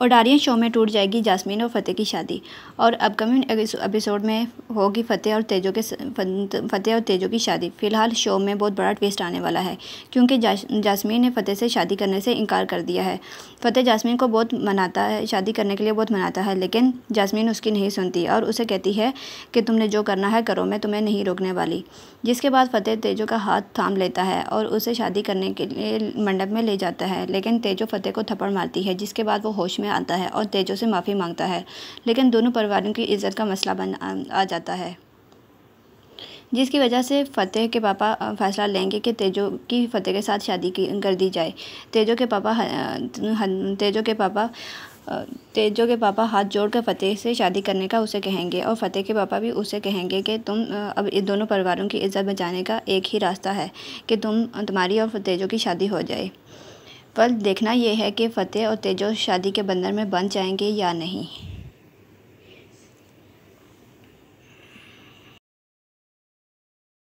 और Darien show में टूट जाएगी जासमीन और फ़तेह की शादी और अपकमिंग एपिसोड में होगी फ़तेह और तेजो के फ़तेह और तेजो की शादी फ़िलहाल शो में बहुत बड़ा ट्विस्ट आने वाला है क्योंकि जासमीन ने फ़तेह से शादी करने से इनकार कर दिया है फ़तेह जासमीन को बहुत मनाता है शादी करने के लिए बहुत मनाता है लेकिन जासमीन उसकी नहीं सुनती और उसे कहती है कि तुमने जो करना है करो मैं तुम्हें नहीं रोकने वाली जिसके बाद फ़तेह तेजो का हाथ थाम लेता है और उसे शादी करने के लिए मंडप में ले जाता है लेकिन तेजो फ़तेह को थप्पड़ मारती है जिसके बाद वो होश में में आता है और तेजो से माफ़ी मांगता है लेकिन दोनों परिवारों की इज्जत का मसला बन आ, जाता है जिसकी वजह से फतेह के पापा फैसला लेंगे कि तेजो की फतेह के साथ शादी की कर दी जाए तेजो के पापा तेजो के पापा तेजो के पापा हाथ जोड़कर फतेह से शादी करने का उसे कहेंगे और फतेह के पापा भी उसे कहेंगे कि तुम अब इन दोनों परिवारों की इज्जत बचाने का एक ही रास्ता है कि तुम तुम्हारी और तेजो की शादी हो जाए पर देखना यह है कि फ़तेह और तेजो शादी के बंधन में बन जाएंगे या नहीं